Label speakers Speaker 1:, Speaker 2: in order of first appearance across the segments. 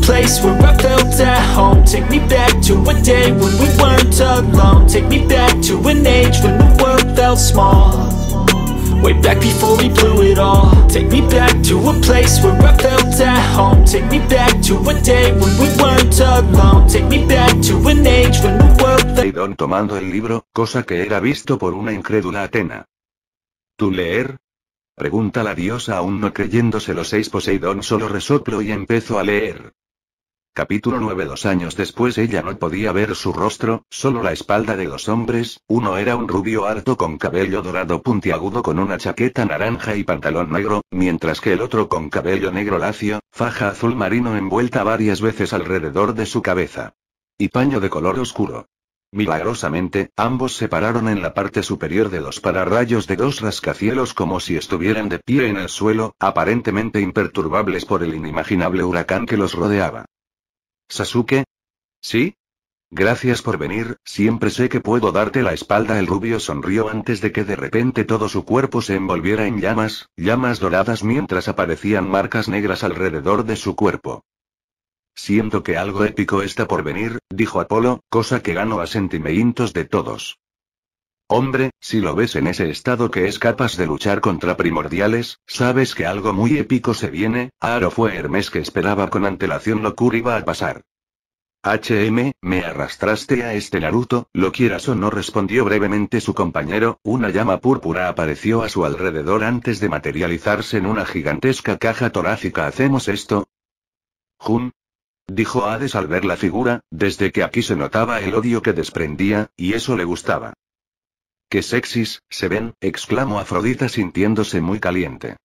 Speaker 1: place where I felt at home Take me back to a day when we weren't alone Take me back to an age when the world felt small Way back before we blew it all Take me back to a place where I felt at home Take me back to a day when we weren't alone Take me back to an age when the world felt Don tomando el libro, cosa que era visto por una incrédula Atena. ¿Tú leer? Pregunta la diosa aún no creyéndose los seis Poseidón solo resoplo y empezó a leer. Capítulo 9 Dos años después ella no podía ver su rostro, solo la espalda de dos hombres, uno era un rubio harto con cabello dorado puntiagudo con una chaqueta naranja y pantalón negro, mientras que el otro con cabello negro lacio, faja azul marino envuelta varias veces alrededor de su cabeza. Y paño de color oscuro. Milagrosamente, ambos se pararon en la parte superior de los pararrayos de dos rascacielos como si estuvieran de pie en el suelo, aparentemente imperturbables por el inimaginable huracán que los rodeaba. Sasuke. ¿Sí? Gracias por venir, siempre sé que puedo darte la espalda. El rubio sonrió antes de que de repente todo su cuerpo se envolviera en llamas, llamas doradas mientras aparecían marcas negras alrededor de su cuerpo. Siento que algo épico está por venir, dijo Apolo, cosa que gano a sentimientos de todos. Hombre, si lo ves en ese estado que es capaz de luchar contra primordiales, sabes que algo muy épico se viene, Aro fue Hermes que esperaba con antelación lo que iba a pasar. HM, me arrastraste a este Naruto, lo quieras o no respondió brevemente su compañero, una llama púrpura apareció a su alrededor antes de materializarse en una gigantesca caja torácica. ¿Hacemos esto? Jun. Dijo Hades al ver la figura, desde que aquí se notaba el odio que desprendía, y eso le gustaba. ¡Qué sexys, se ven! exclamó Afrodita sintiéndose muy caliente.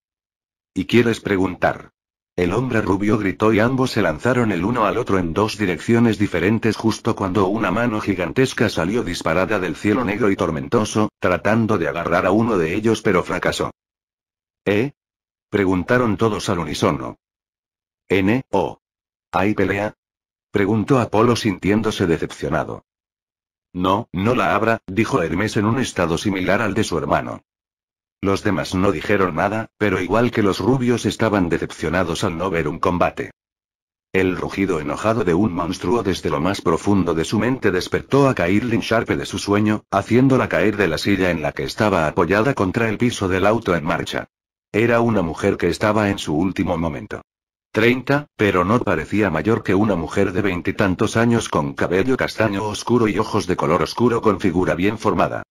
Speaker 1: ¿Y quieres preguntar? El hombre rubio gritó y ambos se lanzaron el uno al otro en dos direcciones diferentes justo cuando una mano gigantesca salió disparada del cielo negro y tormentoso, tratando de agarrar a uno de ellos pero fracasó. ¿Eh? Preguntaron todos al unísono. ¿N, O? ¿Hay pelea? Preguntó Apolo sintiéndose decepcionado. No, no la abra, dijo Hermes en un estado similar al de su hermano. Los demás no dijeron nada, pero igual que los rubios estaban decepcionados al no ver un combate. El rugido enojado de un monstruo desde lo más profundo de su mente despertó a Caitlin Sharpe de su sueño, haciéndola caer de la silla en la que estaba apoyada contra el piso del auto en marcha. Era una mujer que estaba en su último momento. 30, pero no parecía mayor que una mujer de veintitantos años con cabello castaño oscuro y ojos de color oscuro con figura bien formada.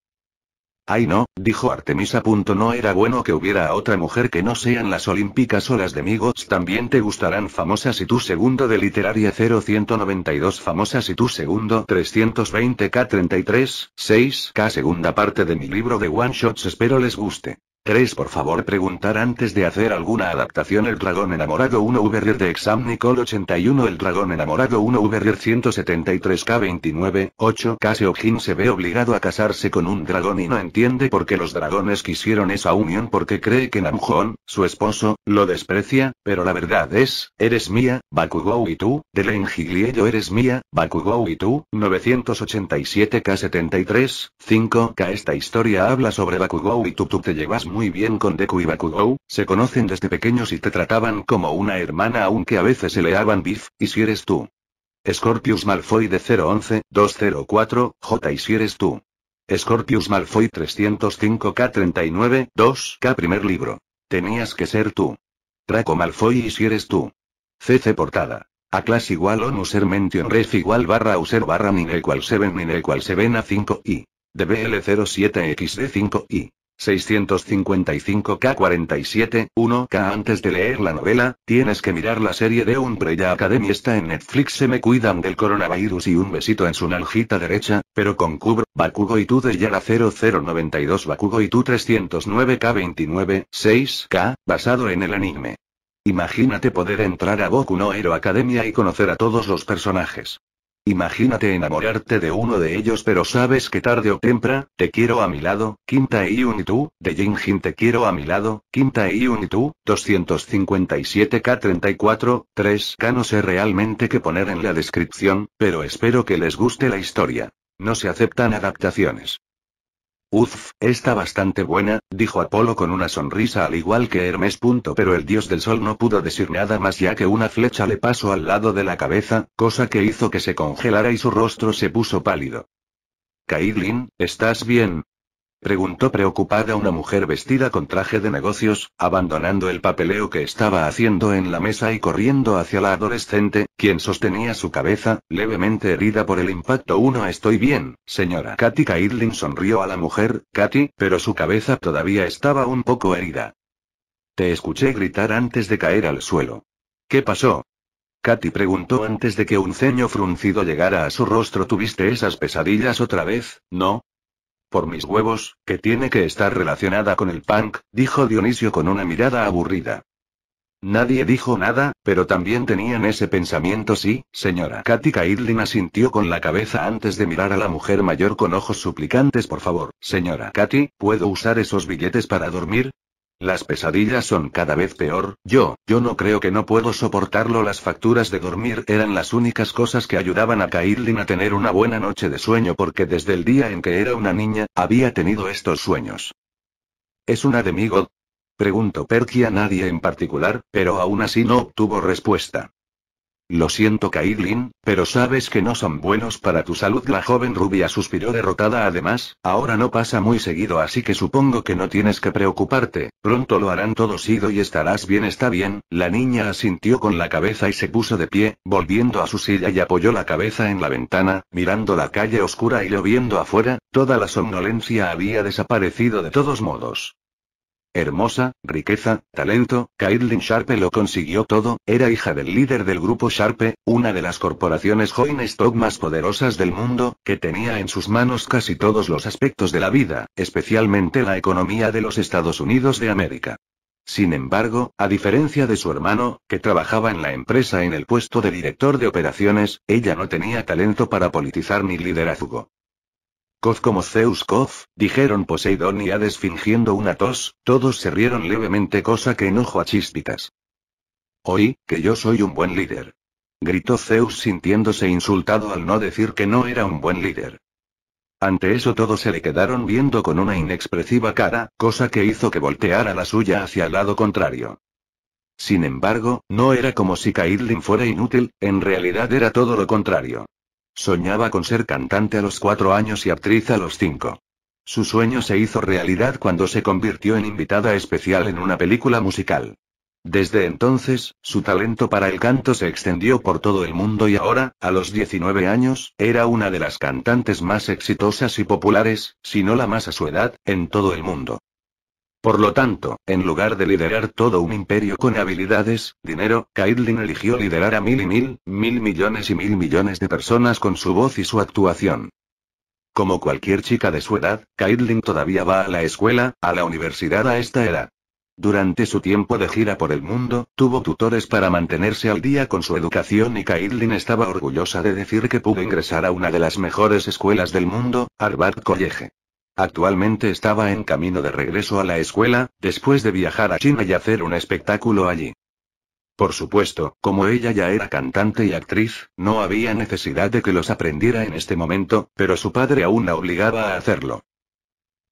Speaker 1: Ay no, dijo Artemisa. No era bueno que hubiera otra mujer que no sean las olímpicas o las de Migots. También te gustarán famosas y tu segundo de literaria 0192 famosas y tu segundo 320k33, 6k segunda parte de mi libro de One Shots. Espero les guste. ¿Queréis por favor preguntar antes de hacer alguna adaptación El Dragón Enamorado 1 VR de Exam Nicole 81 El Dragón Enamorado 1 VR 173K29, 8 Caseo Jin se ve obligado a casarse con un dragón y no entiende por qué los dragones quisieron esa unión porque cree que Namjoon, su esposo, lo desprecia, pero la verdad es, eres mía, Bakugou y tú, de yo eres mía, Bakugou y tú, 987K73, 5K esta historia habla sobre Bakugou y tú tú te llevas muy bien con Deku y Bakugou, se conocen desde pequeños y te trataban como una hermana aunque a veces se leaban bif, y si eres tú. Scorpius Malfoy de 011, 204, J y si eres tú. Scorpius Malfoy 305K39, 2K primer libro. Tenías que ser tú. Draco Malfoy y si eres tú. CC portada. A clase igual on user mention ref igual barra user barra min equal 7 min equal 7 a 5 i DBL07XD5i. 655K47, 1K antes de leer la novela, tienes que mirar la serie de Umbrella Academy está en Netflix se me cuidan del coronavirus y un besito en su naljita derecha, pero con Cubro, Bakugo y tú de Yara 0092 Bakugo y tú 309K29, 6K, basado en el anime. Imagínate poder entrar a Boku no Hero Academia y conocer a todos los personajes. Imagínate enamorarte de uno de ellos pero sabes que tarde o temprano, te quiero a mi lado, Quinta y tú, de Jinjin te quiero a mi lado, Quinta y un tú, 257k34, 3 k no sé realmente qué poner en la descripción, pero espero que les guste la historia. No se aceptan adaptaciones. Uff, está bastante buena, dijo Apolo con una sonrisa al igual que Hermes. Pero el dios del sol no pudo decir nada más ya que una flecha le pasó al lado de la cabeza, cosa que hizo que se congelara y su rostro se puso pálido. caidlin ¿estás bien? Preguntó preocupada una mujer vestida con traje de negocios, abandonando el papeleo que estaba haciendo en la mesa y corriendo hacia la adolescente, quien sostenía su cabeza, levemente herida por el impacto. Uno estoy bien, señora. Katy Caitlin sonrió a la mujer, Katy, pero su cabeza todavía estaba un poco herida. Te escuché gritar antes de caer al suelo. ¿Qué pasó? Katy preguntó antes de que un ceño fruncido llegara a su rostro. ¿Tuviste esas pesadillas otra vez, no? Por mis huevos, que tiene que estar relacionada con el punk, dijo Dionisio con una mirada aburrida. Nadie dijo nada, pero también tenían ese pensamiento sí, señora. Katy Caitlin asintió con la cabeza antes de mirar a la mujer mayor con ojos suplicantes. Por favor, señora Katy, ¿puedo usar esos billetes para dormir? Las pesadillas son cada vez peor, yo, yo no creo que no puedo soportarlo. Las facturas de dormir eran las únicas cosas que ayudaban a Caitlin a tener una buena noche de sueño porque desde el día en que era una niña, había tenido estos sueños. ¿Es una de Migo? Preguntó Perky a nadie en particular, pero aún así no obtuvo respuesta. Lo siento, Kaidlin, pero sabes que no son buenos para tu salud. La joven rubia suspiró derrotada. Además, ahora no pasa muy seguido, así que supongo que no tienes que preocuparte. Pronto lo harán todos ido y estarás bien. Está bien. La niña asintió con la cabeza y se puso de pie, volviendo a su silla y apoyó la cabeza en la ventana, mirando la calle oscura y lloviendo afuera. Toda la somnolencia había desaparecido de todos modos. Hermosa, riqueza, talento, Caitlin Sharpe lo consiguió todo, era hija del líder del grupo Sharpe, una de las corporaciones joint stock más poderosas del mundo, que tenía en sus manos casi todos los aspectos de la vida, especialmente la economía de los Estados Unidos de América. Sin embargo, a diferencia de su hermano, que trabajaba en la empresa en el puesto de director de operaciones, ella no tenía talento para politizar ni liderazgo. Coz como Zeus Coz, dijeron Poseidón y Hades fingiendo una tos, todos se rieron levemente cosa que enojó a chispitas. Oí, que yo soy un buen líder. Gritó Zeus sintiéndose insultado al no decir que no era un buen líder. Ante eso todos se le quedaron viendo con una inexpresiva cara, cosa que hizo que volteara la suya hacia el lado contrario. Sin embargo, no era como si Kaidlin fuera inútil, en realidad era todo lo contrario. Soñaba con ser cantante a los cuatro años y actriz a los cinco. Su sueño se hizo realidad cuando se convirtió en invitada especial en una película musical. Desde entonces, su talento para el canto se extendió por todo el mundo y ahora, a los 19 años, era una de las cantantes más exitosas y populares, si no la más a su edad, en todo el mundo. Por lo tanto, en lugar de liderar todo un imperio con habilidades, dinero, Caitlin eligió liderar a mil y mil, mil millones y mil millones de personas con su voz y su actuación. Como cualquier chica de su edad, Caitlin todavía va a la escuela, a la universidad a esta edad. Durante su tiempo de gira por el mundo, tuvo tutores para mantenerse al día con su educación y Caitlin estaba orgullosa de decir que pudo ingresar a una de las mejores escuelas del mundo, Harvard College. Actualmente estaba en camino de regreso a la escuela, después de viajar a China y hacer un espectáculo allí. Por supuesto, como ella ya era cantante y actriz, no había necesidad de que los aprendiera en este momento, pero su padre aún la obligaba a hacerlo.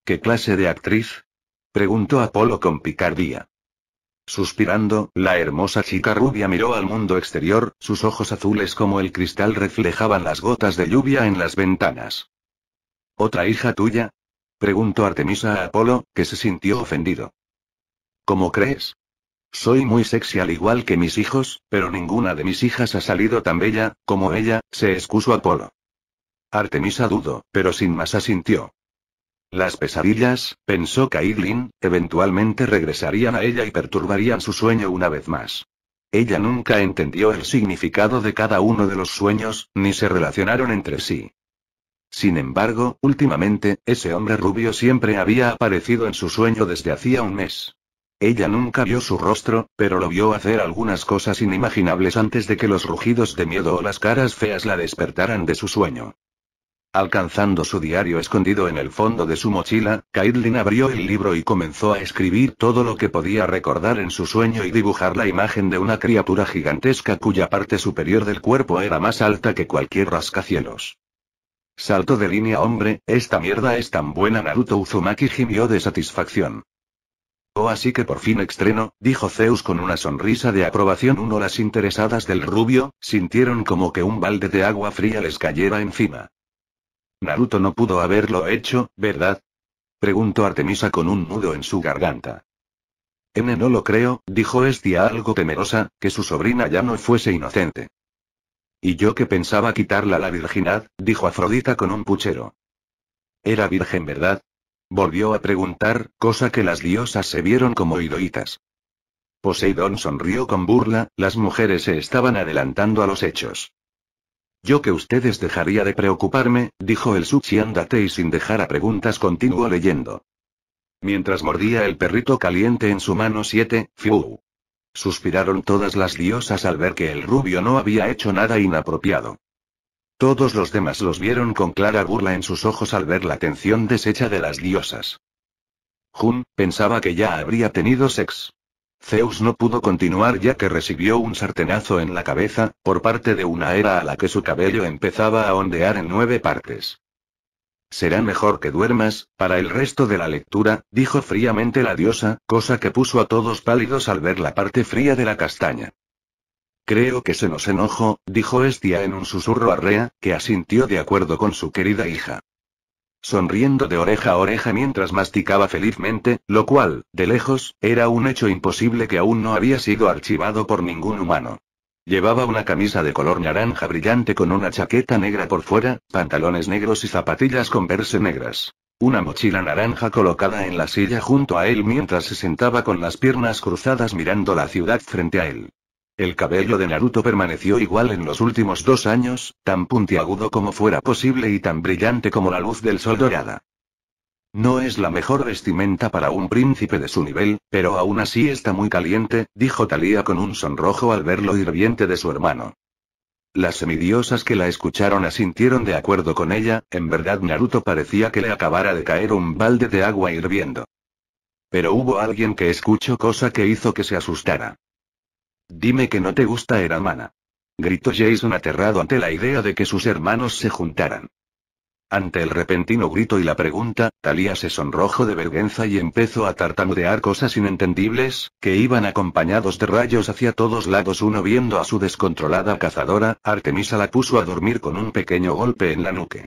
Speaker 1: ¿Qué clase de actriz? preguntó Apolo con picardía. Suspirando, la hermosa chica rubia miró al mundo exterior, sus ojos azules como el cristal reflejaban las gotas de lluvia en las ventanas. ¿Otra hija tuya? Preguntó Artemisa a Apolo, que se sintió ofendido. ¿Cómo crees? Soy muy sexy al igual que mis hijos, pero ninguna de mis hijas ha salido tan bella, como ella, se excusó Apolo. Artemisa dudó, pero sin más asintió. Las pesadillas, pensó Kaidlin, eventualmente regresarían a ella y perturbarían su sueño una vez más. Ella nunca entendió el significado de cada uno de los sueños, ni se relacionaron entre sí. Sin embargo, últimamente, ese hombre rubio siempre había aparecido en su sueño desde hacía un mes. Ella nunca vio su rostro, pero lo vio hacer algunas cosas inimaginables antes de que los rugidos de miedo o las caras feas la despertaran de su sueño. Alcanzando su diario escondido en el fondo de su mochila, Caitlin abrió el libro y comenzó a escribir todo lo que podía recordar en su sueño y dibujar la imagen de una criatura gigantesca cuya parte superior del cuerpo era más alta que cualquier rascacielos. Salto de línea hombre, esta mierda es tan buena Naruto Uzumaki gimió de satisfacción. Oh así que por fin estreno, dijo Zeus con una sonrisa de aprobación uno las interesadas del rubio, sintieron como que un balde de agua fría les cayera encima. Naruto no pudo haberlo hecho, ¿verdad? Preguntó Artemisa con un nudo en su garganta. N no lo creo, dijo Estia algo temerosa, que su sobrina ya no fuese inocente. Y yo que pensaba quitarla la virginidad, dijo Afrodita con un puchero. Era virgen, ¿verdad? Volvió a preguntar, cosa que las diosas se vieron como idoitas. Poseidón sonrió con burla, las mujeres se estaban adelantando a los hechos. Yo que ustedes dejaría de preocuparme, dijo el Andate y sin dejar a preguntas continuó leyendo. Mientras mordía el perrito caliente en su mano siete, Fiu. Suspiraron todas las diosas al ver que el rubio no había hecho nada inapropiado. Todos los demás los vieron con clara burla en sus ojos al ver la atención deshecha de las diosas. Jun, pensaba que ya habría tenido sex. Zeus no pudo continuar ya que recibió un sartenazo en la cabeza, por parte de una era a la que su cabello empezaba a ondear en nueve partes. Será mejor que duermas, para el resto de la lectura, dijo fríamente la diosa, cosa que puso a todos pálidos al ver la parte fría de la castaña. Creo que se nos enojó, dijo Estia en un susurro a Rea, que asintió de acuerdo con su querida hija. Sonriendo de oreja a oreja mientras masticaba felizmente, lo cual, de lejos, era un hecho imposible que aún no había sido archivado por ningún humano. Llevaba una camisa de color naranja brillante con una chaqueta negra por fuera, pantalones negros y zapatillas con verse negras. Una mochila naranja colocada en la silla junto a él mientras se sentaba con las piernas cruzadas mirando la ciudad frente a él. El cabello de Naruto permaneció igual en los últimos dos años, tan puntiagudo como fuera posible y tan brillante como la luz del sol dorada. No es la mejor vestimenta para un príncipe de su nivel, pero aún así está muy caliente, dijo Talía con un sonrojo al ver lo hirviente de su hermano. Las semidiosas que la escucharon asintieron de acuerdo con ella, en verdad Naruto parecía que le acabara de caer un balde de agua hirviendo. Pero hubo alguien que escuchó cosa que hizo que se asustara. Dime que no te gusta hermana. Gritó Jason aterrado ante la idea de que sus hermanos se juntaran. Ante el repentino grito y la pregunta, Talía se sonrojó de vergüenza y empezó a tartamudear cosas inentendibles, que iban acompañados de rayos hacia todos lados. Uno viendo a su descontrolada cazadora, Artemisa la puso a dormir con un pequeño golpe en la nuque.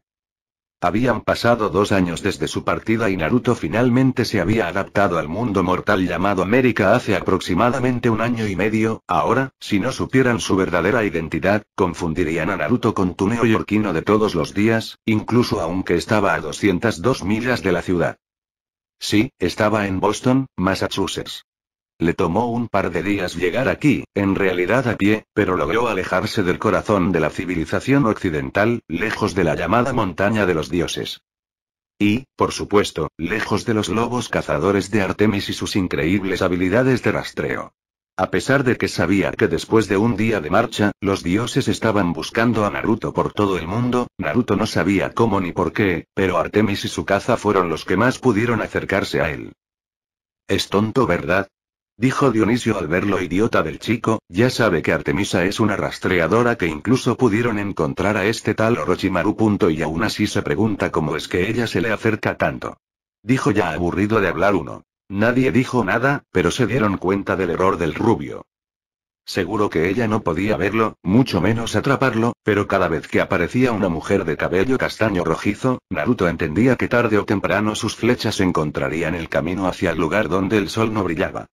Speaker 1: Habían pasado dos años desde su partida y Naruto finalmente se había adaptado al mundo mortal llamado América hace aproximadamente un año y medio, ahora, si no supieran su verdadera identidad, confundirían a Naruto con tu neoyorquino de todos los días, incluso aunque estaba a 202 millas de la ciudad. Sí, estaba en Boston, Massachusetts. Le tomó un par de días llegar aquí, en realidad a pie, pero logró alejarse del corazón de la civilización occidental, lejos de la llamada montaña de los dioses. Y, por supuesto, lejos de los lobos cazadores de Artemis y sus increíbles habilidades de rastreo. A pesar de que sabía que después de un día de marcha, los dioses estaban buscando a Naruto por todo el mundo, Naruto no sabía cómo ni por qué, pero Artemis y su caza fueron los que más pudieron acercarse a él. Es tonto, ¿verdad? Dijo Dionisio al verlo idiota del chico, ya sabe que Artemisa es una rastreadora que incluso pudieron encontrar a este tal Orochimaru. Punto y aún así se pregunta cómo es que ella se le acerca tanto. Dijo ya aburrido de hablar uno. Nadie dijo nada, pero se dieron cuenta del error del rubio. Seguro que ella no podía verlo, mucho menos atraparlo, pero cada vez que aparecía una mujer de cabello castaño rojizo, Naruto entendía que tarde o temprano sus flechas encontrarían el camino hacia el lugar donde el sol no brillaba.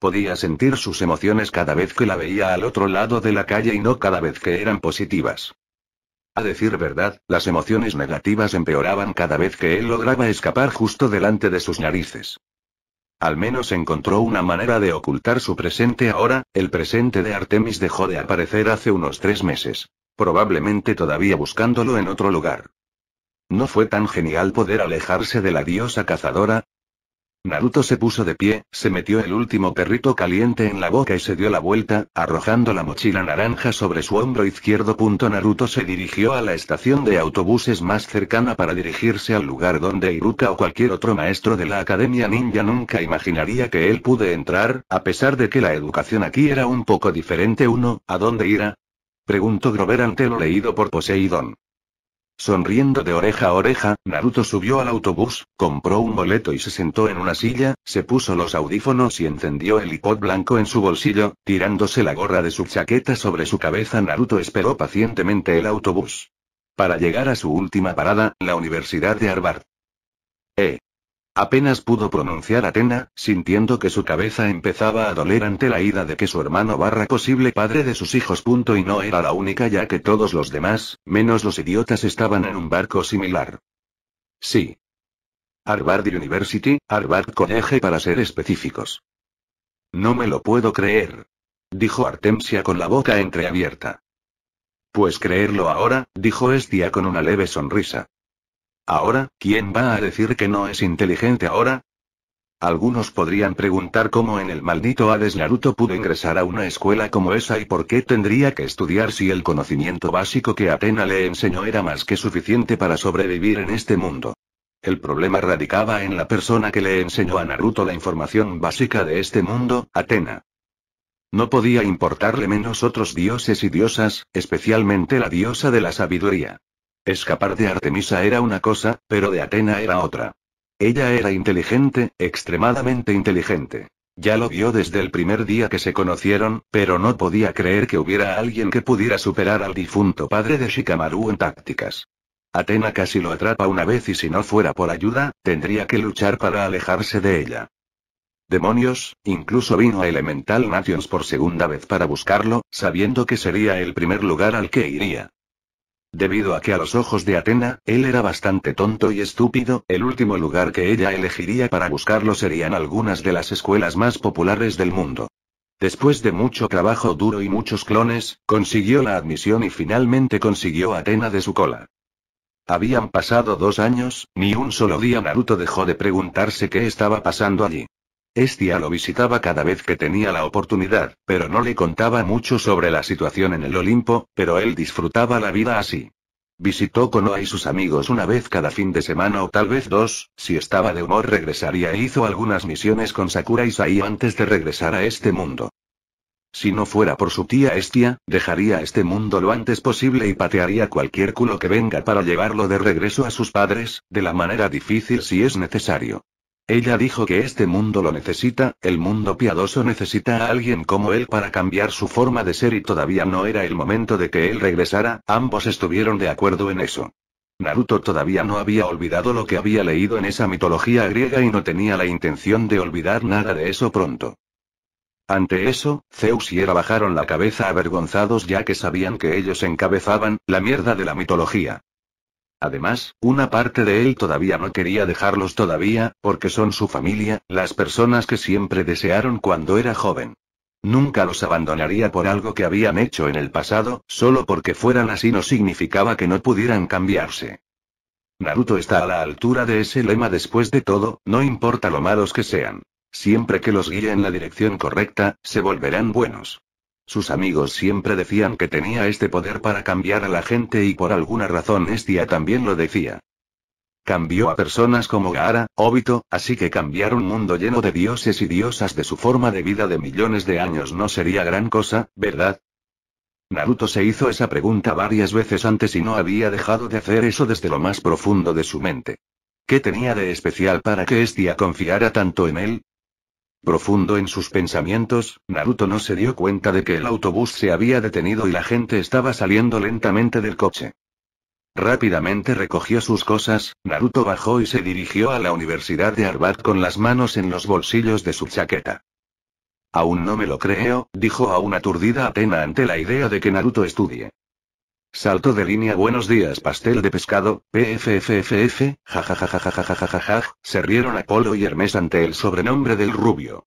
Speaker 1: Podía sentir sus emociones cada vez que la veía al otro lado de la calle y no cada vez que eran positivas. A decir verdad, las emociones negativas empeoraban cada vez que él lograba escapar justo delante de sus narices. Al menos encontró una manera de ocultar su presente ahora, el presente de Artemis dejó de aparecer hace unos tres meses, probablemente todavía buscándolo en otro lugar. ¿No fue tan genial poder alejarse de la diosa cazadora? Naruto se puso de pie, se metió el último perrito caliente en la boca y se dio la vuelta, arrojando la mochila naranja sobre su hombro izquierdo. Naruto se dirigió a la estación de autobuses más cercana para dirigirse al lugar donde Iruka o cualquier otro maestro de la Academia Ninja nunca imaginaría que él pude entrar, a pesar de que la educación aquí era un poco diferente. Uno, ¿A dónde irá? Preguntó Grover ante lo leído por Poseidón. Sonriendo de oreja a oreja, Naruto subió al autobús, compró un boleto y se sentó en una silla, se puso los audífonos y encendió el iPod blanco en su bolsillo, tirándose la gorra de su chaqueta sobre su cabeza Naruto esperó pacientemente el autobús. Para llegar a su última parada, la Universidad de Harvard. Eh. Apenas pudo pronunciar Atena, sintiendo que su cabeza empezaba a doler ante la ida de que su hermano barra posible padre de sus hijos punto y no era la única ya que todos los demás, menos los idiotas estaban en un barco similar. Sí. Harvard University, Harvard College para ser específicos. No me lo puedo creer. Dijo Artemisia con la boca entreabierta. Pues creerlo ahora, dijo Estia con una leve sonrisa. Ahora, ¿quién va a decir que no es inteligente ahora? Algunos podrían preguntar cómo en el maldito Hades Naruto pudo ingresar a una escuela como esa y por qué tendría que estudiar si el conocimiento básico que Atena le enseñó era más que suficiente para sobrevivir en este mundo. El problema radicaba en la persona que le enseñó a Naruto la información básica de este mundo, Atena. No podía importarle menos otros dioses y diosas, especialmente la diosa de la sabiduría. Escapar de Artemisa era una cosa, pero de Atena era otra. Ella era inteligente, extremadamente inteligente. Ya lo vio desde el primer día que se conocieron, pero no podía creer que hubiera alguien que pudiera superar al difunto padre de Shikamaru en tácticas. Atena casi lo atrapa una vez y si no fuera por ayuda, tendría que luchar para alejarse de ella. Demonios, incluso vino a Elemental Nations por segunda vez para buscarlo, sabiendo que sería el primer lugar al que iría. Debido a que a los ojos de Atena, él era bastante tonto y estúpido, el último lugar que ella elegiría para buscarlo serían algunas de las escuelas más populares del mundo. Después de mucho trabajo duro y muchos clones, consiguió la admisión y finalmente consiguió a Atena de su cola. Habían pasado dos años, ni un solo día Naruto dejó de preguntarse qué estaba pasando allí. Estia lo visitaba cada vez que tenía la oportunidad, pero no le contaba mucho sobre la situación en el Olimpo, pero él disfrutaba la vida así. Visitó Konoha y sus amigos una vez cada fin de semana o tal vez dos, si estaba de humor regresaría e hizo algunas misiones con Sakura y Sai antes de regresar a este mundo. Si no fuera por su tía Estia, dejaría este mundo lo antes posible y patearía cualquier culo que venga para llevarlo de regreso a sus padres, de la manera difícil si es necesario. Ella dijo que este mundo lo necesita, el mundo piadoso necesita a alguien como él para cambiar su forma de ser y todavía no era el momento de que él regresara, ambos estuvieron de acuerdo en eso. Naruto todavía no había olvidado lo que había leído en esa mitología griega y no tenía la intención de olvidar nada de eso pronto. Ante eso, Zeus y Hera bajaron la cabeza avergonzados ya que sabían que ellos encabezaban la mierda de la mitología. Además, una parte de él todavía no quería dejarlos todavía, porque son su familia, las personas que siempre desearon cuando era joven. Nunca los abandonaría por algo que habían hecho en el pasado, solo porque fueran así no significaba que no pudieran cambiarse. Naruto está a la altura de ese lema después de todo, no importa lo malos que sean. Siempre que los guíe en la dirección correcta, se volverán buenos. Sus amigos siempre decían que tenía este poder para cambiar a la gente y por alguna razón Estia también lo decía. Cambió a personas como Gaara, Obito, así que cambiar un mundo lleno de dioses y diosas de su forma de vida de millones de años no sería gran cosa, ¿verdad? Naruto se hizo esa pregunta varias veces antes y no había dejado de hacer eso desde lo más profundo de su mente. ¿Qué tenía de especial para que Estia confiara tanto en él? Profundo en sus pensamientos, Naruto no se dio cuenta de que el autobús se había detenido y la gente estaba saliendo lentamente del coche. Rápidamente recogió sus cosas, Naruto bajó y se dirigió a la Universidad de Arbat con las manos en los bolsillos de su chaqueta. Aún no me lo creo, dijo a una aturdida Atena ante la idea de que Naruto estudie. Salto de línea Buenos días pastel de pescado, PFFFF, jajajajajajajajaja, se rieron Apolo y Hermes ante el sobrenombre del rubio.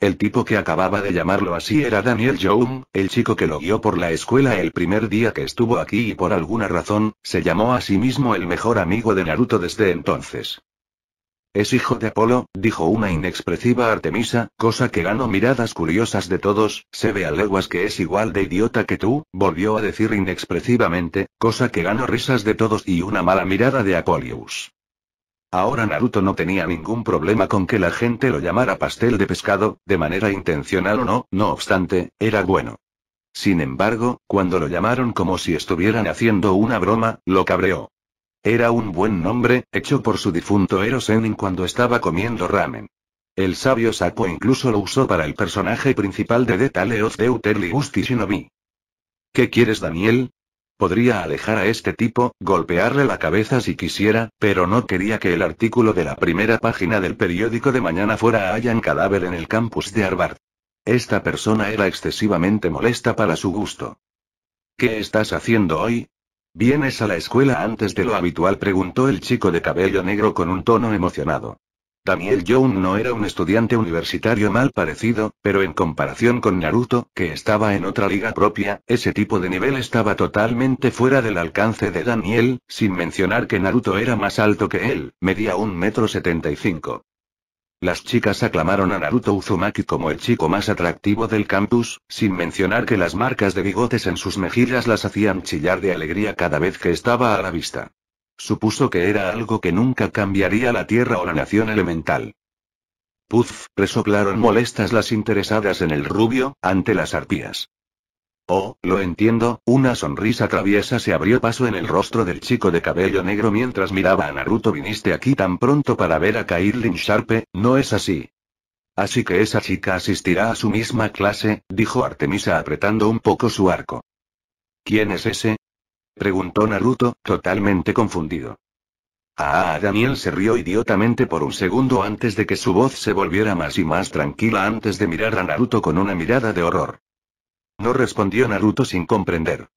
Speaker 1: El tipo que acababa de llamarlo así era Daniel Young, el chico que lo guió por la escuela el primer día que estuvo aquí y por alguna razón, se llamó a sí mismo el mejor amigo de Naruto desde entonces. Es hijo de Apolo, dijo una inexpresiva Artemisa, cosa que ganó miradas curiosas de todos, se ve a leguas que es igual de idiota que tú, volvió a decir inexpresivamente, cosa que ganó risas de todos y una mala mirada de Apolius. Ahora Naruto no tenía ningún problema con que la gente lo llamara pastel de pescado, de manera intencional o no, no obstante, era bueno. Sin embargo, cuando lo llamaron como si estuvieran haciendo una broma, lo cabreó. Era un buen nombre, hecho por su difunto Erosenin cuando estaba comiendo ramen. El sabio Sapo incluso lo usó para el personaje principal de Detaleos de Deuterli Usti Shinobi. ¿Qué quieres, Daniel? Podría alejar a este tipo, golpearle la cabeza si quisiera, pero no quería que el artículo de la primera página del periódico de mañana fuera a hallan cadáver en el campus de Harvard. Esta persona era excesivamente molesta para su gusto. ¿Qué estás haciendo hoy? ¿Vienes a la escuela antes de lo habitual? preguntó el chico de cabello negro con un tono emocionado. Daniel Young no era un estudiante universitario mal parecido, pero en comparación con Naruto, que estaba en otra liga propia, ese tipo de nivel estaba totalmente fuera del alcance de Daniel, sin mencionar que Naruto era más alto que él, medía un metro setenta y cinco. Las chicas aclamaron a Naruto Uzumaki como el chico más atractivo del campus, sin mencionar que las marcas de bigotes en sus mejillas las hacían chillar de alegría cada vez que estaba a la vista. Supuso que era algo que nunca cambiaría la tierra o la nación elemental. Puff, resoplaron molestas las interesadas en el rubio, ante las arpías. Oh, lo entiendo, una sonrisa traviesa se abrió paso en el rostro del chico de cabello negro mientras miraba a Naruto. Viniste aquí tan pronto para ver a Lin Sharpe, ¿no es así? Así que esa chica asistirá a su misma clase, dijo Artemisa apretando un poco su arco. ¿Quién es ese? preguntó Naruto, totalmente confundido. Ah, Daniel se rió idiotamente por un segundo antes de que su voz se volviera más y más tranquila antes de mirar a Naruto con una mirada de horror. No respondió Naruto sin comprender.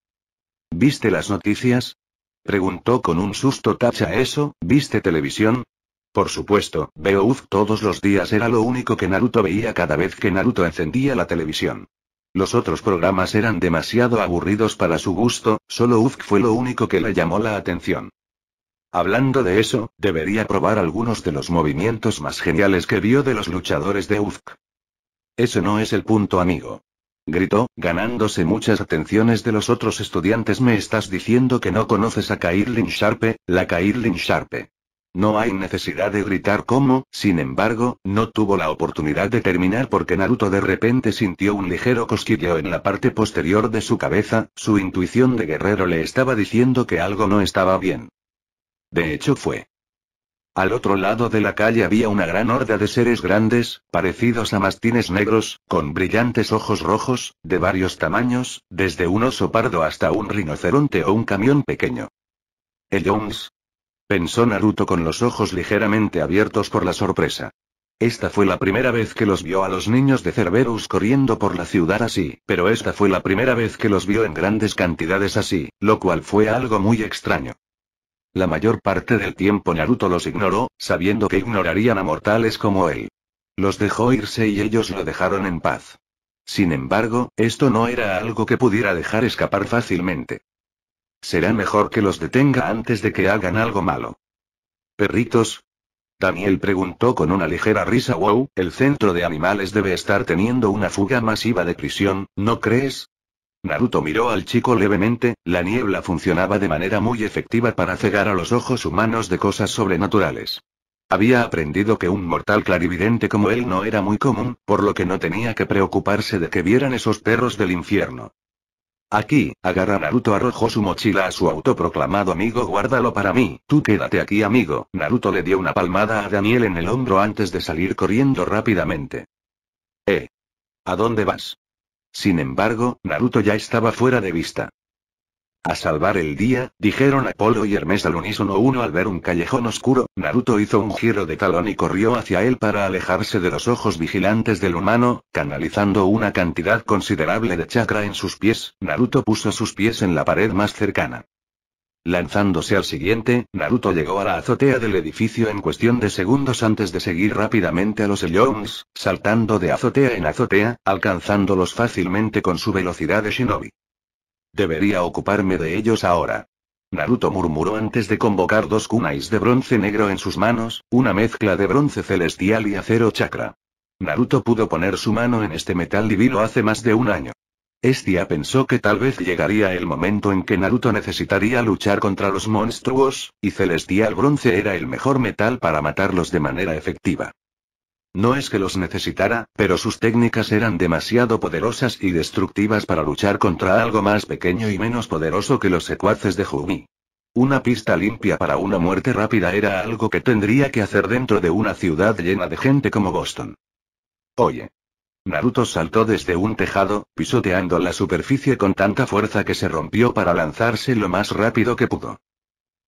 Speaker 1: ¿Viste las noticias? Preguntó con un susto Tacha eso, ¿viste televisión? Por supuesto, veo Beowulf todos los días era lo único que Naruto veía cada vez que Naruto encendía la televisión. Los otros programas eran demasiado aburridos para su gusto, solo Uzk fue lo único que le llamó la atención. Hablando de eso, debería probar algunos de los movimientos más geniales que vio de los luchadores de Uzk. Eso no es el punto, amigo gritó, ganándose muchas atenciones de los otros estudiantes. Me estás diciendo que no conoces a Kairlin Sharpe, la Kairlin Sharpe. No hay necesidad de gritar como, sin embargo, no tuvo la oportunidad de terminar porque Naruto de repente sintió un ligero cosquilleo en la parte posterior de su cabeza, su intuición de guerrero le estaba diciendo que algo no estaba bien. De hecho fue. Al otro lado de la calle había una gran horda de seres grandes, parecidos a mastines negros, con brillantes ojos rojos, de varios tamaños, desde un oso pardo hasta un rinoceronte o un camión pequeño. El Jones. Pensó Naruto con los ojos ligeramente abiertos por la sorpresa. Esta fue la primera vez que los vio a los niños de Cerberus corriendo por la ciudad así, pero esta fue la primera vez que los vio en grandes cantidades así, lo cual fue algo muy extraño. La mayor parte del tiempo Naruto los ignoró, sabiendo que ignorarían a mortales como él. Los dejó irse y ellos lo dejaron en paz. Sin embargo, esto no era algo que pudiera dejar escapar fácilmente. Será mejor que los detenga antes de que hagan algo malo. ¿Perritos? Daniel preguntó con una ligera risa. Wow, el centro de animales debe estar teniendo una fuga masiva de prisión, ¿no crees? Naruto miró al chico levemente, la niebla funcionaba de manera muy efectiva para cegar a los ojos humanos de cosas sobrenaturales. Había aprendido que un mortal clarividente como él no era muy común, por lo que no tenía que preocuparse de que vieran esos perros del infierno. Aquí, Agarra Naruto arrojó su mochila a su autoproclamado amigo guárdalo para mí, tú quédate aquí amigo, Naruto le dio una palmada a Daniel en el hombro antes de salir corriendo rápidamente. Eh. ¿A dónde vas? Sin embargo, Naruto ya estaba fuera de vista. A salvar el día, dijeron Apolo y Hermes al unísono uno al ver un callejón oscuro, Naruto hizo un giro de talón y corrió hacia él para alejarse de los ojos vigilantes del humano, canalizando una cantidad considerable de chakra en sus pies, Naruto puso sus pies en la pared más cercana. Lanzándose al siguiente, Naruto llegó a la azotea del edificio en cuestión de segundos antes de seguir rápidamente a los Elions, saltando de azotea en azotea, alcanzándolos fácilmente con su velocidad de shinobi. Debería ocuparme de ellos ahora. Naruto murmuró antes de convocar dos kunais de bronce negro en sus manos, una mezcla de bronce celestial y acero chakra. Naruto pudo poner su mano en este metal divino hace más de un año. Estia pensó que tal vez llegaría el momento en que Naruto necesitaría luchar contra los monstruos, y Celestial Bronce era el mejor metal para matarlos de manera efectiva. No es que los necesitara, pero sus técnicas eran demasiado poderosas y destructivas para luchar contra algo más pequeño y menos poderoso que los secuaces de Jumi. Una pista limpia para una muerte rápida era algo que tendría que hacer dentro de una ciudad llena de gente como Boston. Oye, Naruto saltó desde un tejado, pisoteando la superficie con tanta fuerza que se rompió para lanzarse lo más rápido que pudo.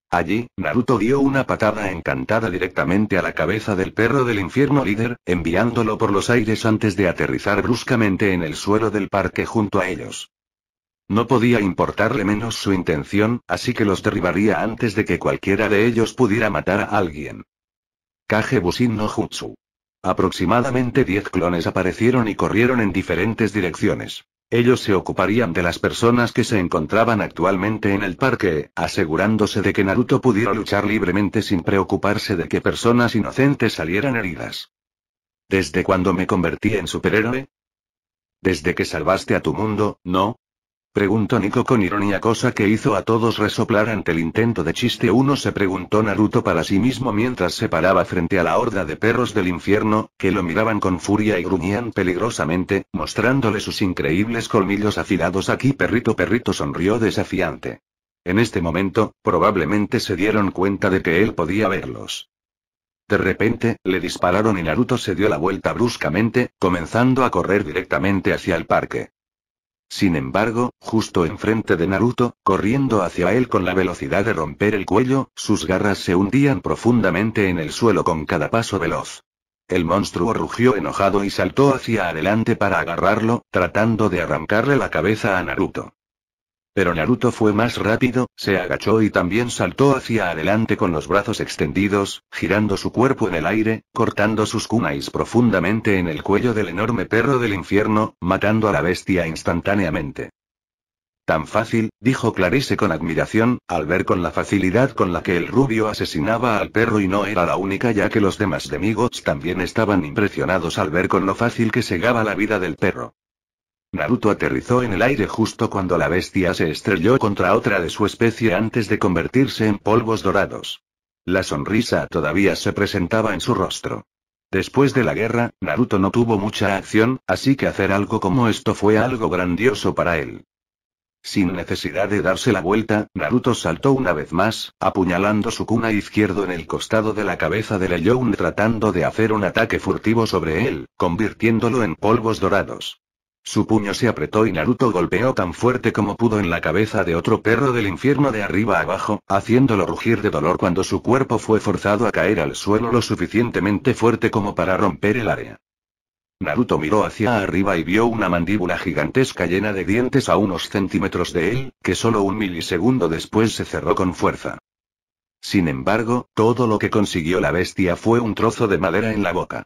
Speaker 1: Allí, Naruto dio una patada encantada directamente a la cabeza del perro del infierno líder, enviándolo por los aires antes de aterrizar bruscamente en el suelo del parque junto a ellos. No podía importarle menos su intención, así que los derribaría antes de que cualquiera de ellos pudiera matar a alguien. Kage no Jutsu. Aproximadamente 10 clones aparecieron y corrieron en diferentes direcciones. Ellos se ocuparían de las personas que se encontraban actualmente en el parque, asegurándose de que Naruto pudiera luchar libremente sin preocuparse de que personas inocentes salieran heridas. ¿Desde cuando me convertí en superhéroe? Desde que salvaste a tu mundo, ¿no? Preguntó Nico con ironía cosa que hizo a todos resoplar ante el intento de chiste uno se preguntó Naruto para sí mismo mientras se paraba frente a la horda de perros del infierno, que lo miraban con furia y gruñían peligrosamente, mostrándole sus increíbles colmillos afilados aquí perrito perrito sonrió desafiante. En este momento, probablemente se dieron cuenta de que él podía verlos. De repente, le dispararon y Naruto se dio la vuelta bruscamente, comenzando a correr directamente hacia el parque. Sin embargo, justo enfrente de Naruto, corriendo hacia él con la velocidad de romper el cuello, sus garras se hundían profundamente en el suelo con cada paso veloz. El monstruo rugió enojado y saltó hacia adelante para agarrarlo, tratando de arrancarle la cabeza a Naruto. Pero Naruto fue más rápido, se agachó y también saltó hacia adelante con los brazos extendidos, girando su cuerpo en el aire, cortando sus kunais profundamente en el cuello del enorme perro del infierno, matando a la bestia instantáneamente. Tan fácil, dijo Clarice con admiración, al ver con la facilidad con la que el rubio asesinaba al perro y no era la única ya que los demás enemigos también estaban impresionados al ver con lo fácil que segaba la vida del perro. Naruto aterrizó en el aire justo cuando la bestia se estrelló contra otra de su especie antes de convertirse en polvos dorados. La sonrisa todavía se presentaba en su rostro. Después de la guerra, Naruto no tuvo mucha acción, así que hacer algo como esto fue algo grandioso para él. Sin necesidad de darse la vuelta, Naruto saltó una vez más, apuñalando su cuna izquierdo en el costado de la cabeza de Leyoun tratando de hacer un ataque furtivo sobre él, convirtiéndolo en polvos dorados. Su puño se apretó y Naruto golpeó tan fuerte como pudo en la cabeza de otro perro del infierno de arriba abajo, haciéndolo rugir de dolor cuando su cuerpo fue forzado a caer al suelo lo suficientemente fuerte como para romper el área. Naruto miró hacia arriba y vio una mandíbula gigantesca llena de dientes a unos centímetros de él, que solo un milisegundo después se cerró con fuerza. Sin embargo, todo lo que consiguió la bestia fue un trozo de madera en la boca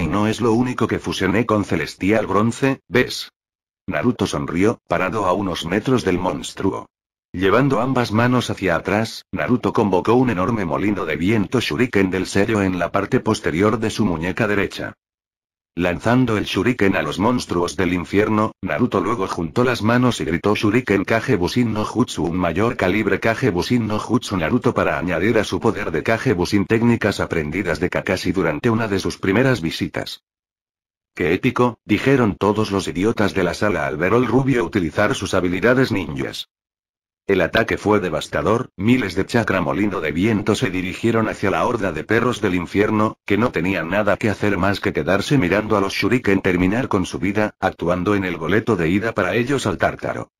Speaker 1: y no es lo único que fusioné con Celestial Bronce, ¿ves? Naruto sonrió, parado a unos metros del monstruo. Llevando ambas manos hacia atrás, Naruto convocó un enorme molino de viento shuriken del sello en la parte posterior de su muñeca derecha. Lanzando el shuriken a los monstruos del infierno, Naruto luego juntó las manos y gritó shuriken Kage Busin no Jutsu un mayor calibre Kage Busin no Jutsu Naruto para añadir a su poder de Kage Busin técnicas aprendidas de Kakashi durante una de sus primeras visitas. ¡Qué épico! dijeron todos los idiotas de la sala al ver al rubio utilizar sus habilidades ninjas. El ataque fue devastador, miles de molino de viento se dirigieron hacia la horda de perros del infierno, que no tenían nada que hacer más que quedarse mirando a los shuriken terminar con su vida, actuando en el boleto de ida para ellos al tártaro.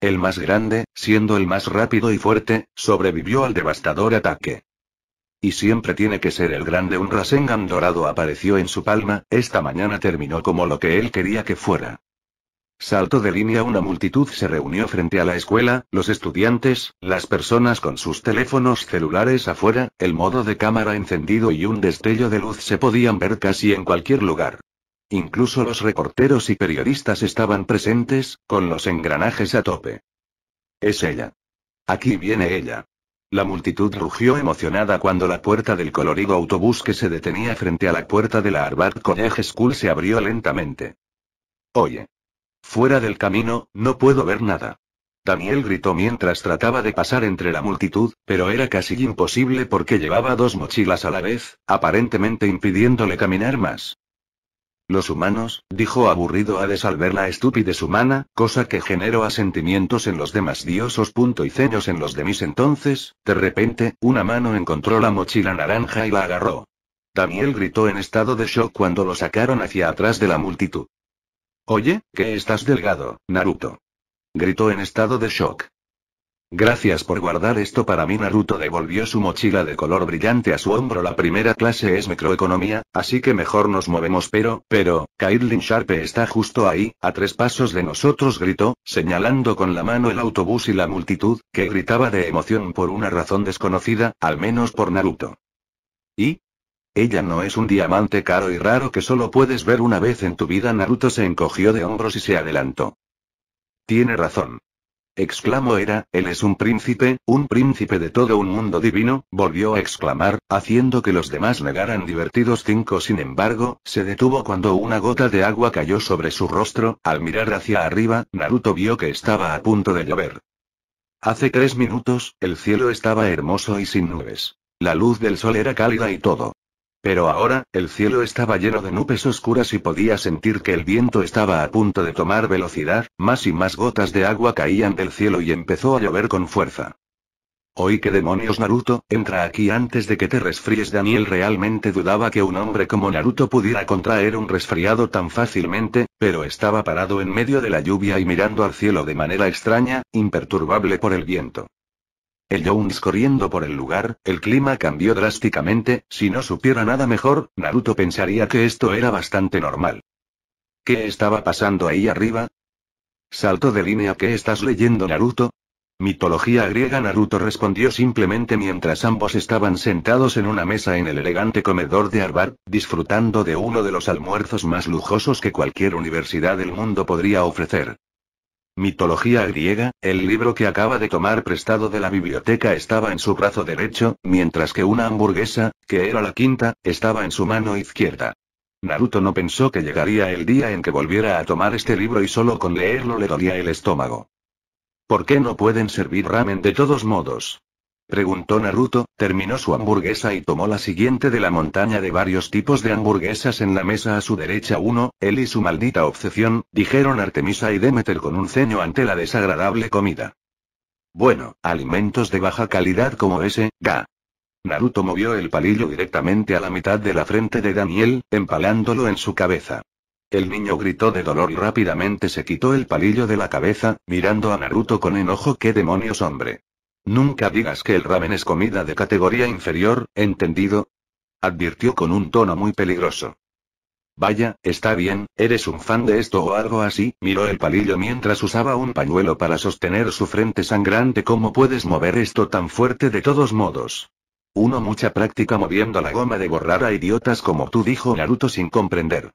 Speaker 1: El más grande, siendo el más rápido y fuerte, sobrevivió al devastador ataque. Y siempre tiene que ser el grande un Rasengan dorado apareció en su palma, esta mañana terminó como lo que él quería que fuera. Salto de línea una multitud se reunió frente a la escuela, los estudiantes, las personas con sus teléfonos celulares afuera, el modo de cámara encendido y un destello de luz se podían ver casi en cualquier lugar. Incluso los reporteros y periodistas estaban presentes, con los engranajes a tope. Es ella. Aquí viene ella. La multitud rugió emocionada cuando la puerta del colorido autobús que se detenía frente a la puerta de la Harvard College School se abrió lentamente. Oye. Fuera del camino, no puedo ver nada. Daniel gritó mientras trataba de pasar entre la multitud, pero era casi imposible porque llevaba dos mochilas a la vez, aparentemente impidiéndole caminar más. Los humanos, dijo aburrido a de ver la estúpidez humana, cosa que generó asentimientos en los demás diosos. Punto y ceños en los de mis entonces, de repente, una mano encontró la mochila naranja y la agarró. Daniel gritó en estado de shock cuando lo sacaron hacia atrás de la multitud. Oye, que estás delgado, Naruto. Gritó en estado de shock. Gracias por guardar esto para mí. Naruto devolvió su mochila de color brillante a su hombro. La primera clase es microeconomía, así que mejor nos movemos. Pero, pero, Kaidlin Sharpe está justo ahí, a tres pasos de nosotros, gritó, señalando con la mano el autobús y la multitud, que gritaba de emoción por una razón desconocida, al menos por Naruto. Y, ella no es un diamante caro y raro que solo puedes ver una vez en tu vida. Naruto se encogió de hombros y se adelantó. Tiene razón. Exclamó Era, él es un príncipe, un príncipe de todo un mundo divino, volvió a exclamar, haciendo que los demás negaran divertidos cinco. Sin embargo, se detuvo cuando una gota de agua cayó sobre su rostro, al mirar hacia arriba, Naruto vio que estaba a punto de llover. Hace tres minutos, el cielo estaba hermoso y sin nubes. La luz del sol era cálida y todo. Pero ahora, el cielo estaba lleno de nubes oscuras y podía sentir que el viento estaba a punto de tomar velocidad, más y más gotas de agua caían del cielo y empezó a llover con fuerza. Hoy que demonios Naruto, entra aquí antes de que te resfríes. Daniel realmente dudaba que un hombre como Naruto pudiera contraer un resfriado tan fácilmente, pero estaba parado en medio de la lluvia y mirando al cielo de manera extraña, imperturbable por el viento. El Jones corriendo por el lugar, el clima cambió drásticamente, si no supiera nada mejor, Naruto pensaría que esto era bastante normal. ¿Qué estaba pasando ahí arriba? Salto de línea ¿Qué estás leyendo Naruto, Mitología griega Naruto respondió simplemente mientras ambos estaban sentados en una mesa en el elegante comedor de Arbar, disfrutando de uno de los almuerzos más lujosos que cualquier universidad del mundo podría ofrecer. Mitología griega, el libro que acaba de tomar prestado de la biblioteca estaba en su brazo derecho, mientras que una hamburguesa, que era la quinta, estaba en su mano izquierda. Naruto no pensó que llegaría el día en que volviera a tomar este libro y solo con leerlo le dolía el estómago. ¿Por qué no pueden servir ramen de todos modos? Preguntó Naruto, terminó su hamburguesa y tomó la siguiente de la montaña de varios tipos de hamburguesas en la mesa a su derecha. Uno, él y su maldita obsesión, dijeron Artemisa y Demeter con un ceño ante la desagradable comida. Bueno, alimentos de baja calidad como ese, ga. Naruto movió el palillo directamente a la mitad de la frente de Daniel, empalándolo en su cabeza. El niño gritó de dolor y rápidamente se quitó el palillo de la cabeza, mirando a Naruto con enojo. ¿Qué demonios, hombre? Nunca digas que el ramen es comida de categoría inferior, ¿entendido? advirtió con un tono muy peligroso. Vaya, está bien, eres un fan de esto o algo así, miró el palillo mientras usaba un pañuelo para sostener su frente sangrante. ¿Cómo puedes mover esto tan fuerte de todos modos? Uno mucha práctica moviendo la goma de borrar a idiotas como tú dijo Naruto sin comprender.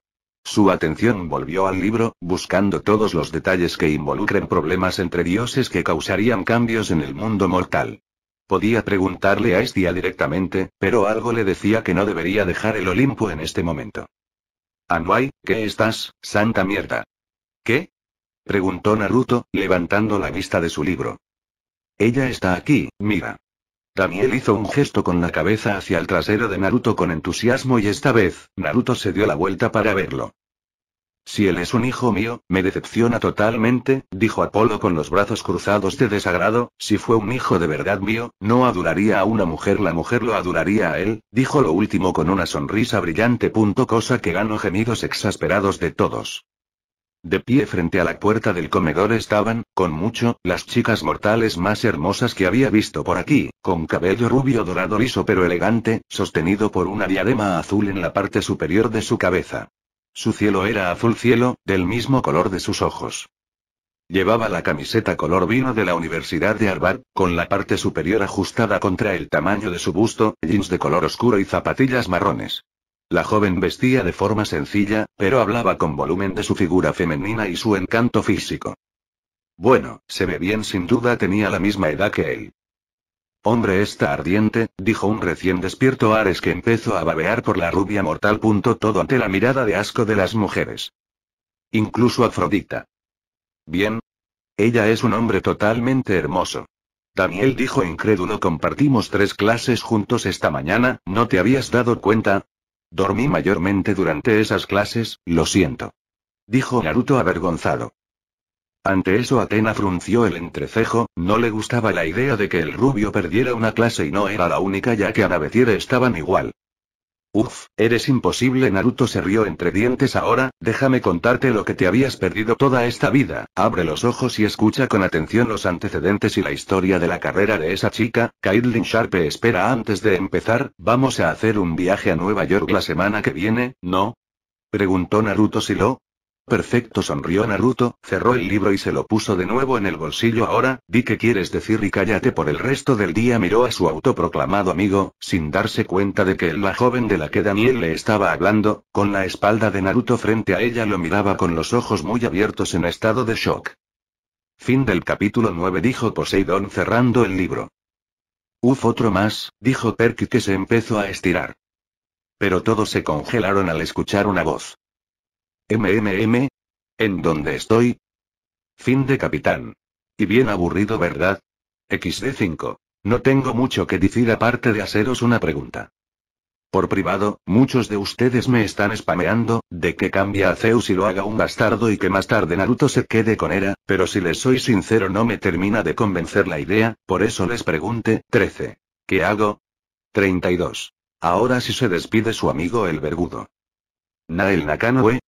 Speaker 1: Su atención volvió al libro, buscando todos los detalles que involucren problemas entre dioses que causarían cambios en el mundo mortal. Podía preguntarle a Estia directamente, pero algo le decía que no debería dejar el Olimpo en este momento. Anuai, ¿qué estás, santa mierda? ¿Qué? preguntó Naruto, levantando la vista de su libro. Ella está aquí, mira. Daniel hizo un gesto con la cabeza hacia el trasero de Naruto con entusiasmo y esta vez, Naruto se dio la vuelta para verlo. Si él es un hijo mío, me decepciona totalmente, dijo Apolo con los brazos cruzados de desagrado, si fue un hijo de verdad mío, no adularía a una mujer, la mujer lo adularía a él, dijo lo último con una sonrisa brillante. Punto cosa que ganó gemidos exasperados de todos. De pie frente a la puerta del comedor estaban, con mucho, las chicas mortales más hermosas que había visto por aquí, con cabello rubio dorado liso pero elegante, sostenido por una diadema azul en la parte superior de su cabeza. Su cielo era azul cielo, del mismo color de sus ojos. Llevaba la camiseta color vino de la Universidad de Harvard, con la parte superior ajustada contra el tamaño de su busto, jeans de color oscuro y zapatillas marrones. La joven vestía de forma sencilla, pero hablaba con volumen de su figura femenina y su encanto físico. Bueno, se ve bien sin duda tenía la misma edad que él. Hombre está ardiente, dijo un recién despierto Ares que empezó a babear por la rubia mortal. Punto todo ante la mirada de asco de las mujeres. Incluso Afrodita. Bien. Ella es un hombre totalmente hermoso. Daniel dijo incrédulo compartimos tres clases juntos esta mañana, ¿no te habías dado cuenta? Dormí mayormente durante esas clases, lo siento. Dijo Naruto avergonzado. Ante eso Atena frunció el entrecejo, no le gustaba la idea de que el rubio perdiera una clase y no era la única ya que a Nabeciere estaban igual. Uf, eres imposible. Naruto se rió entre dientes ahora, déjame contarte lo que te habías perdido toda esta vida. Abre los ojos y escucha con atención los antecedentes y la historia de la carrera de esa chica. Kaitlyn Sharpe espera antes de empezar, vamos a hacer un viaje a Nueva York la semana que viene, ¿no? Preguntó Naruto lo... Perfecto, sonrió Naruto, cerró el libro y se lo puso de nuevo en el bolsillo. Ahora, di que quieres decir y cállate por el resto del día. Miró a su autoproclamado amigo, sin darse cuenta de que la joven de la que Daniel le estaba hablando, con la espalda de Naruto frente a ella, lo miraba con los ojos muy abiertos en estado de shock. Fin del capítulo 9, dijo Poseidón cerrando el libro. Uf, otro más, dijo Perky que se empezó a estirar. Pero todos se congelaron al escuchar una voz. MMM. ¿En dónde estoy? Fin de capitán. Y bien aburrido, ¿verdad? XD5. No tengo mucho que decir aparte de haceros una pregunta. Por privado, muchos de ustedes me están spameando, de que cambia a Zeus y lo haga un bastardo y que más tarde Naruto se quede con Era, pero si les soy sincero no me termina de convencer la idea, por eso les pregunte, 13. ¿Qué hago? 32. Ahora sí se despide su amigo el vergudo. Nael Nakanoe,